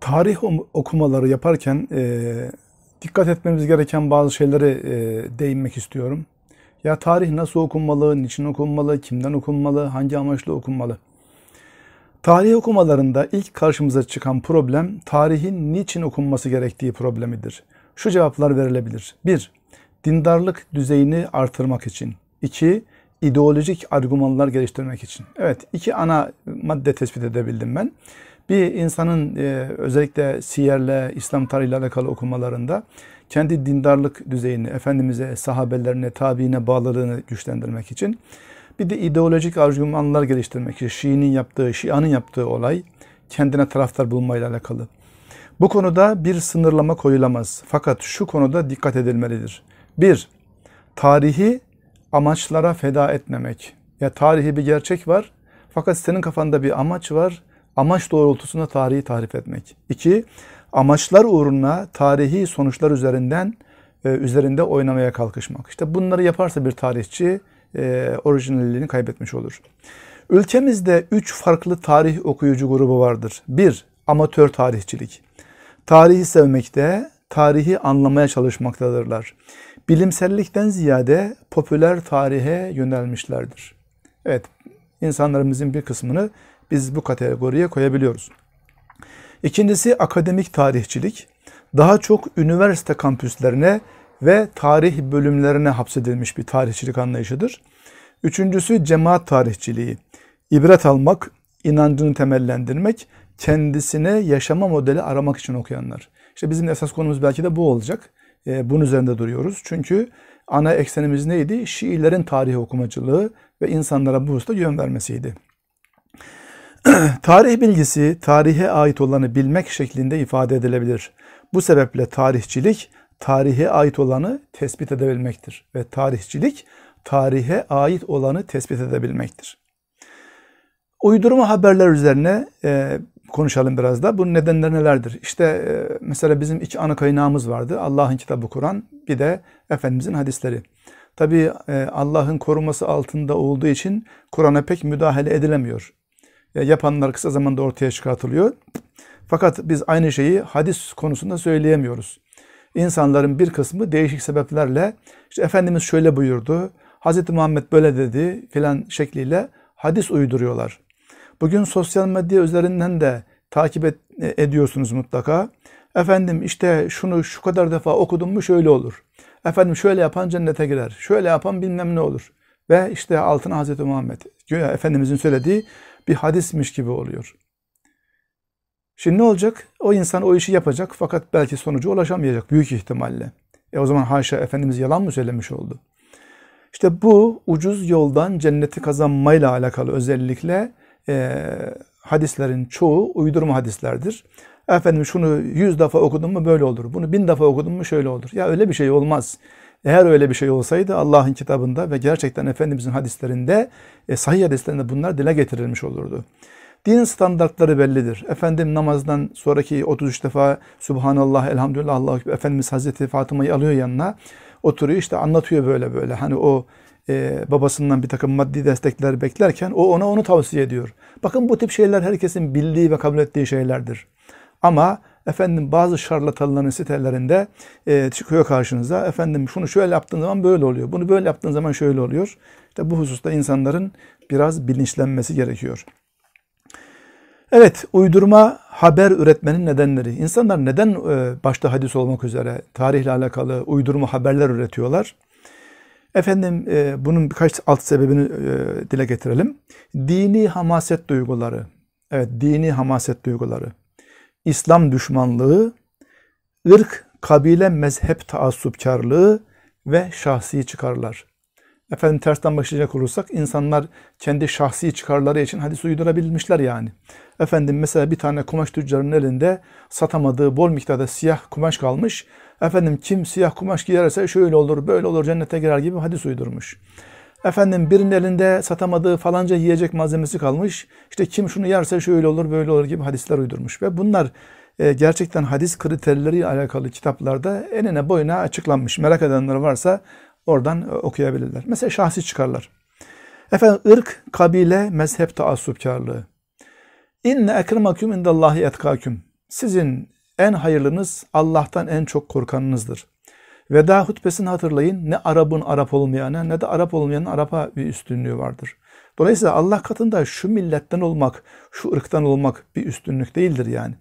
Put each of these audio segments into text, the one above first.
tarih okumaları yaparken e, dikkat etmemiz gereken bazı şeylere e, değinmek istiyorum. Ya tarih nasıl okunmalı, niçin okunmalı, kimden okunmalı, hangi amaçla okunmalı? Tarih okumalarında ilk karşımıza çıkan problem tarihin niçin okunması gerektiği problemidir. Şu cevaplar verilebilir. 1. Dindarlık düzeyini artırmak için. 2. İdeolojik argümanlar geliştirmek için. Evet iki ana madde tespit edebildim ben. Bir insanın e, özellikle siyerle, İslam tarihiyle alakalı okumalarında kendi dindarlık düzeyini, Efendimiz'e, sahabelerine, tabiine bağlılığını güçlendirmek için bir de ideolojik argümanlar geliştirmek için Şii'nin yaptığı, Şia'nın yaptığı olay kendine taraftar bulmayla alakalı. Bu konuda bir sınırlama koyulamaz. Fakat şu konuda dikkat edilmelidir. Bir, tarihi amaçlara feda etmemek. Ya tarihi bir gerçek var fakat senin kafanda bir amaç var amaç doğrultusunda tarihi tarif etmek. İki, amaçlar uğruna tarihi sonuçlar üzerinden e, üzerinde oynamaya kalkışmak. İşte bunları yaparsa bir tarihçi e, orijinalliğini kaybetmiş olur. Ülkemizde üç farklı tarih okuyucu grubu vardır. Bir, amatör tarihçilik. Tarihi sevmekte, tarihi anlamaya çalışmaktadırlar. Bilimsellikten ziyade popüler tarihe yönelmişlerdir. Evet, insanlarımızın bir kısmını biz bu kategoriye koyabiliyoruz. İkincisi akademik tarihçilik. Daha çok üniversite kampüslerine ve tarih bölümlerine hapsedilmiş bir tarihçilik anlayışıdır. Üçüncüsü cemaat tarihçiliği. İbret almak, inancını temellendirmek, kendisine yaşama modeli aramak için okuyanlar. İşte bizim esas konumuz belki de bu olacak. Ee, bunun üzerinde duruyoruz. Çünkü ana eksenimiz neydi? Şiirlerin tarihi okumacılığı ve insanlara bu hususta yön vermesiydi. Tarih bilgisi tarihe ait olanı bilmek şeklinde ifade edilebilir. Bu sebeple tarihçilik tarihe ait olanı tespit edebilmektir ve tarihçilik tarihe ait olanı tespit edebilmektir. Uydurma haberler üzerine e, konuşalım biraz da. Bu nedenler nelerdir? İşte e, mesela bizim iki ana kaynağımız vardı. Allah'ın kitabı Kur'an bir de Efendimizin hadisleri. Tabi e, Allah'ın koruması altında olduğu için Kur'an'a pek müdahale edilemiyor. E, yapanlar kısa zamanda ortaya çıkartılıyor. Fakat biz aynı şeyi hadis konusunda söyleyemiyoruz. İnsanların bir kısmı değişik sebeplerle işte Efendimiz şöyle buyurdu, Hz. Muhammed böyle dedi filan şekliyle hadis uyduruyorlar. Bugün sosyal medya üzerinden de takip et, e, ediyorsunuz mutlaka. Efendim işte şunu şu kadar defa okudum mu şöyle olur. Efendim şöyle yapan cennete girer. Şöyle yapan bilmem ne olur. Ve işte altına Hz. Muhammed. Efendimizin söylediği bir hadismiş gibi oluyor. Şimdi ne olacak? O insan o işi yapacak fakat belki sonucu ulaşamayacak büyük ihtimalle. E o zaman haşa Efendimiz yalan mı söylemiş oldu? İşte bu ucuz yoldan cenneti kazanmayla alakalı özellikle e, hadislerin çoğu uydurma hadislerdir. Efendim şunu yüz defa okudun mu böyle olur. Bunu bin defa okudun mu şöyle olur. Ya öyle bir şey olmaz. Eğer öyle bir şey olsaydı Allah'ın kitabında ve gerçekten Efendimizin hadislerinde, e, sahih hadislerinde bunlar dile getirilmiş olurdu. Din standartları bellidir. Efendim namazdan sonraki 33 defa Subhanallah, Elhamdülillah, Allahu Ekber. Efendimiz Hazreti Fatıma'yı alıyor yanına. Oturuyor işte anlatıyor böyle böyle. Hani o e, babasından bir takım maddi destekler beklerken o ona onu tavsiye ediyor. Bakın bu tip şeyler herkesin bildiği ve kabul ettiği şeylerdir. Ama Efendim bazı şarlatanların sitelerinde e, çıkıyor karşınıza. Efendim şunu şöyle yaptığın zaman böyle oluyor. Bunu böyle yaptığın zaman şöyle oluyor. İşte bu hususta insanların biraz bilinçlenmesi gerekiyor. Evet, uydurma haber üretmenin nedenleri. İnsanlar neden e, başta hadis olmak üzere tarihle alakalı uydurma haberler üretiyorlar? Efendim e, bunun birkaç alt sebebini e, dile getirelim. Dini hamaset duyguları. Evet, dini hamaset duyguları. İslam düşmanlığı, ırk, kabile, mezhep taassupkarlığı ve şahsi çıkarlar. Efendim tersten başlayacak olursak insanlar kendi şahsi çıkarları için hadis uydurabilmişler yani. Efendim mesela bir tane kumaş tüccarının elinde satamadığı bol miktarda siyah kumaş kalmış. Efendim kim siyah kumaş giyerse şöyle olur böyle olur cennete girer gibi hadis uydurmuş. Efendim birinin elinde satamadığı falanca yiyecek malzemesi kalmış. İşte kim şunu yerse şöyle olur böyle olur gibi hadisler uydurmuş. Ve bunlar e, gerçekten hadis kriterleriyle alakalı kitaplarda enine boyuna açıklanmış. Merak edenler varsa oradan e, okuyabilirler. Mesela şahsi çıkarlar. Efendim ırk, kabile, mezhep taassupkarlığı. İnne ekremakum indallahi etkaküm. Sizin en hayırlınız Allah'tan en çok korkanınızdır. Veda hutbesini hatırlayın. Ne Arap'ın Arap olmayana ne de Arap olmayanın Arap'a bir üstünlüğü vardır. Dolayısıyla Allah katında şu milletten olmak, şu ırktan olmak bir üstünlük değildir yani.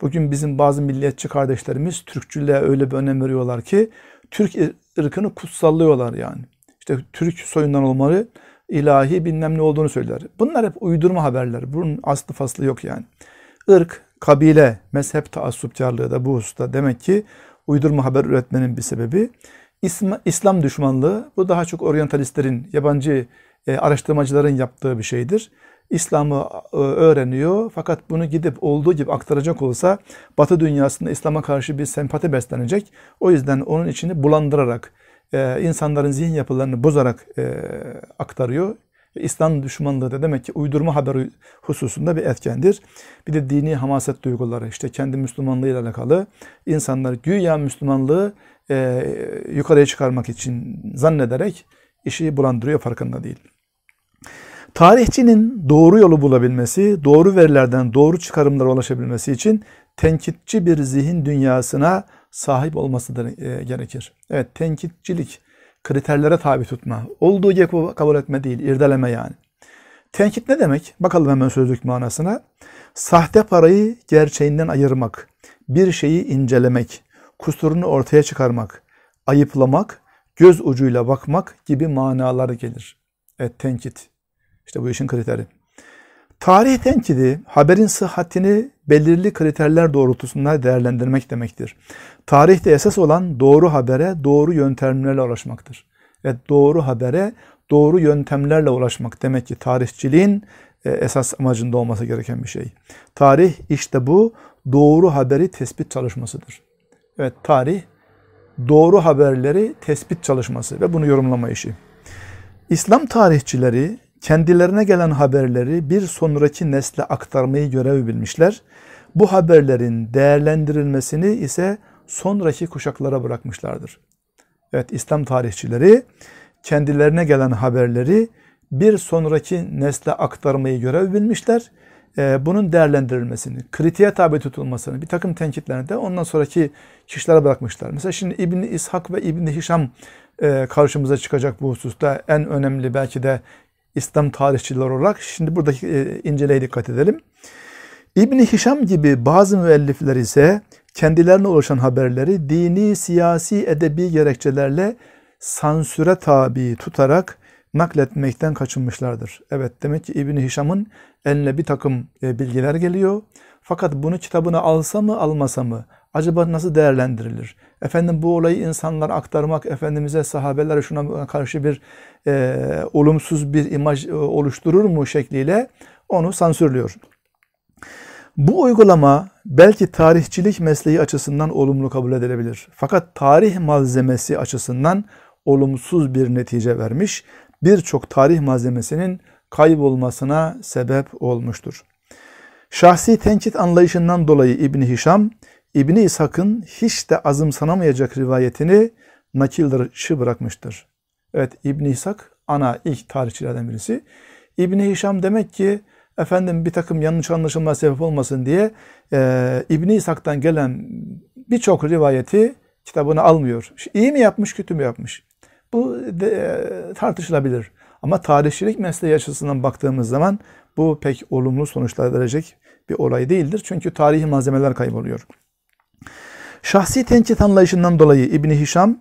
Bugün bizim bazı milliyetçi kardeşlerimiz Türkçülüğe öyle bir önem veriyorlar ki Türk ırkını kutsallıyorlar yani. İşte Türk soyundan olmalı ilahi bilmem ne olduğunu söyler. Bunlar hep uydurma haberler. Bunun aslı faslı yok yani. Irk, kabile, mezhep taassupkarlığı da bu hususta demek ki uydurma haber üretmenin bir sebebi İslam, İslam düşmanlığı. Bu daha çok oryantalistlerin, yabancı e, araştırmacıların yaptığı bir şeydir. İslam'ı e, öğreniyor fakat bunu gidip olduğu gibi aktaracak olsa Batı dünyasında İslam'a karşı bir sempati beslenecek. O yüzden onun içini bulandırarak, e, insanların zihin yapılarını bozarak e, aktarıyor. İslam düşmanlığı da demek ki uydurma haber hususunda bir etkendir. Bir de dini hamaset duyguları işte kendi Müslümanlığıyla alakalı insanlar güya Müslümanlığı e, yukarıya çıkarmak için zannederek işi bulandırıyor farkında değil. Tarihçinin doğru yolu bulabilmesi, doğru verilerden doğru çıkarımlara ulaşabilmesi için tenkitçi bir zihin dünyasına sahip olması da, e, gerekir. Evet tenkitçilik kriterlere tabi tutma. Olduğu gibi kabul etme değil, irdeleme yani. Tenkit ne demek? Bakalım hemen sözlük manasına. Sahte parayı gerçeğinden ayırmak, bir şeyi incelemek, kusurunu ortaya çıkarmak, ayıplamak, göz ucuyla bakmak gibi manalar gelir. Evet tenkit. İşte bu işin kriteri. Tarih tenkidi haberin sıhhatini belirli kriterler doğrultusunda değerlendirmek demektir. Tarihte esas olan doğru habere doğru yöntemlerle ulaşmaktır. Evet doğru habere doğru yöntemlerle ulaşmak demek ki tarihçiliğin e, esas amacında olması gereken bir şey. Tarih işte bu doğru haberi tespit çalışmasıdır. Evet tarih doğru haberleri tespit çalışması ve bunu yorumlama işi. İslam tarihçileri kendilerine gelen haberleri bir sonraki nesle aktarmayı görev bilmişler. Bu haberlerin değerlendirilmesini ise sonraki kuşaklara bırakmışlardır. Evet İslam tarihçileri kendilerine gelen haberleri bir sonraki nesle aktarmayı görev bilmişler. Ee, bunun değerlendirilmesini, kritiğe tabi tutulmasını, bir takım tenkitlerini de ondan sonraki kişilere bırakmışlar. Mesela şimdi İbni İshak ve İbni Hişam e, karşımıza çıkacak bu hususta en önemli belki de İslam tarihçileri olarak şimdi buradaki e, inceleye dikkat edelim. İbni Hişam gibi bazı müellifler ise kendilerine oluşan haberleri dini, siyasi, edebi gerekçelerle sansüre tabi tutarak nakletmekten kaçınmışlardır. Evet demek ki İbni Hişam'ın eline bir takım e, bilgiler geliyor. Fakat bunu kitabına alsa mı almasa mı? Acaba nasıl değerlendirilir? Efendim bu olayı insanlar aktarmak, Efendimiz'e sahabeler şuna karşı bir e, olumsuz bir imaj e, oluşturur mu şekliyle onu sansürlüyor. Bu uygulama belki tarihçilik mesleği açısından olumlu kabul edilebilir. Fakat tarih malzemesi açısından olumsuz bir netice vermiş, birçok tarih malzemesinin kaybolmasına sebep olmuştur. Şahsi tenkit anlayışından dolayı İbni Hişam, İbni İshak'ın hiç de azımsanamayacak rivayetini nakil dışı bırakmıştır. Evet İbni İshak ana ilk tarihçilerden birisi. İbni Hişam demek ki efendim bir takım yanlış anlaşılma sebep olmasın diye e, İbni İshak'tan gelen birçok rivayeti kitabına almıyor. İyi mi yapmış, kötü mü yapmış? Bu de, e, tartışılabilir. Ama tarihçilik mesleği açısından baktığımız zaman bu pek olumlu sonuçlar verecek bir olay değildir. Çünkü tarihi malzemeler kayboluyor. Şahsi tenkit anlayışından dolayı İbni Hişam,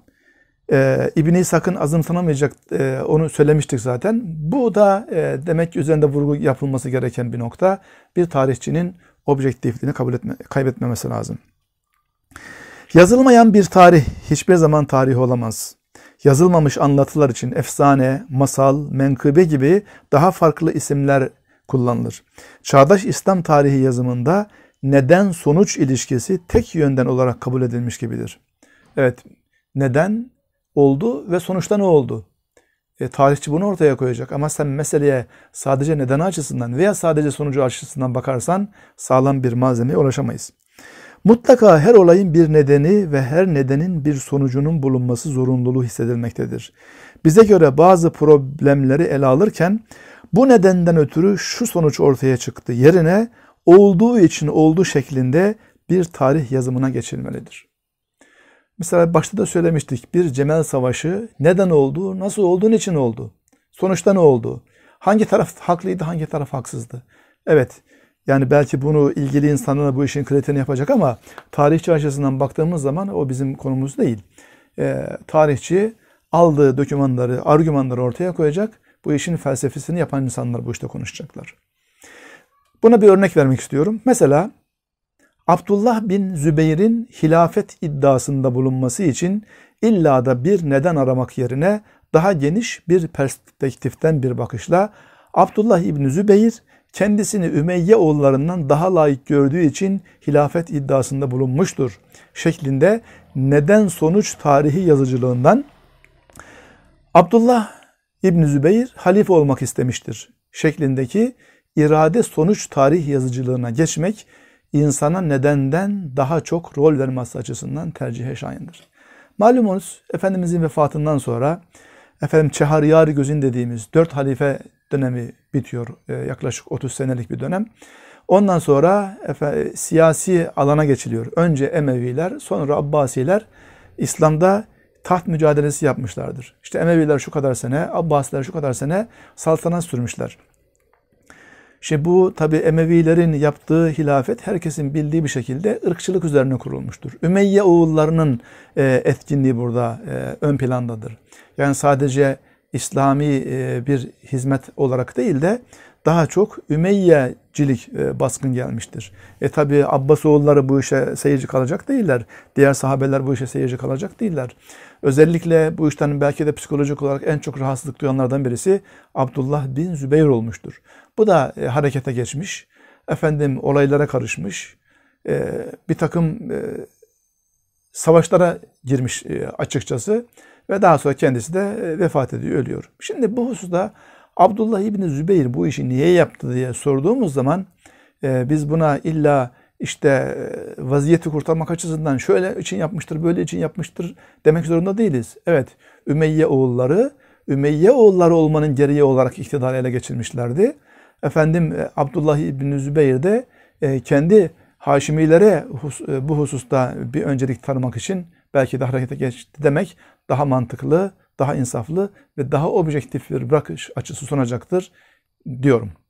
e, İbni sakın azımsanamayacak e, onu söylemiştik zaten. Bu da e, demek ki üzerinde vurgu yapılması gereken bir nokta. Bir tarihçinin objektifliğini kabul etme, kaybetmemesi lazım. Yazılmayan bir tarih hiçbir zaman tarih olamaz. Yazılmamış anlatılar için efsane, masal, menkıbe gibi daha farklı isimler kullanılır. Çağdaş İslam tarihi yazımında neden sonuç ilişkisi tek yönden olarak kabul edilmiş gibidir. Evet, neden oldu ve sonuçta ne oldu? E, tarihçi bunu ortaya koyacak ama sen meseleye sadece neden açısından veya sadece sonucu açısından bakarsan sağlam bir malzemeye ulaşamayız. Mutlaka her olayın bir nedeni ve her nedenin bir sonucunun bulunması zorunluluğu hissedilmektedir. Bize göre bazı problemleri ele alırken bu nedenden ötürü şu sonuç ortaya çıktı yerine olduğu için olduğu şeklinde bir tarih yazımına geçilmelidir. Mesela başta da söylemiştik bir cemal Savaşı neden oldu, nasıl olduğun için oldu, sonuçta ne oldu, hangi taraf haklıydı, hangi taraf haksızdı. Evet yani belki bunu ilgili insanlara bu işin kritiğini yapacak ama tarihçi açısından baktığımız zaman o bizim konumuz değil. E, tarihçi aldığı dokümanları, argümanları ortaya koyacak. Bu işin felsefesini yapan insanlar bu işte konuşacaklar. Buna bir örnek vermek istiyorum. Mesela Abdullah bin Zübeyir'in hilafet iddiasında bulunması için illa da bir neden aramak yerine daha geniş bir perspektiften bir bakışla Abdullah İbni Zübeyir kendisini Ümeyye oğullarından daha layık gördüğü için hilafet iddiasında bulunmuştur şeklinde neden sonuç tarihi yazıcılığından Abdullah İbn Zübeyir halife olmak istemiştir şeklindeki irade sonuç tarih yazıcılığına geçmek insana nedenden daha çok rol vermesi açısından tercihe şayandır. Malumunuz Efendimizin vefatından sonra efendim Çeharyar Gözün dediğimiz dört halife dönemi bitiyor. E, yaklaşık 30 senelik bir dönem. Ondan sonra e, siyasi alana geçiliyor. Önce Emeviler, sonra Abbasiler İslam'da taht mücadelesi yapmışlardır. İşte Emeviler şu kadar sene, Abbasiler şu kadar sene saltanat sürmüşler. İşte bu tabi Emevilerin yaptığı hilafet herkesin bildiği bir şekilde ırkçılık üzerine kurulmuştur. Ümeyye oğullarının e, etkinliği burada ön plandadır. Yani sadece İslami e, bir hizmet olarak değil de daha çok Ümeyyecilik e, baskın gelmiştir. E tabi Abbasoğulları bu işe seyirci kalacak değiller. Diğer sahabeler bu işe seyirci kalacak değiller. Özellikle bu işten belki de psikolojik olarak en çok rahatsızlık duyanlardan birisi Abdullah bin Zübeyir olmuştur. Bu da e, harekete geçmiş. Efendim olaylara karışmış. bir takım savaşlara girmiş açıkçası. Ve daha sonra kendisi de e, vefat ediyor, ölüyor. Şimdi bu hususta Abdullah İbni Zübeyir bu işi niye yaptı diye sorduğumuz zaman e, biz buna illa işte e, vaziyeti kurtarmak açısından şöyle için yapmıştır, böyle için yapmıştır demek zorunda değiliz. Evet, Ümeyye oğulları, Ümeyye oğulları olmanın gereği olarak iktidarı ele geçirmişlerdi. Efendim Abdullah İbni Zübeyir de kendi Haşimilere bu hususta bir öncelik tanımak için belki de harekete geçti demek daha mantıklı, daha insaflı ve daha objektif bir bakış açısı sunacaktır diyorum.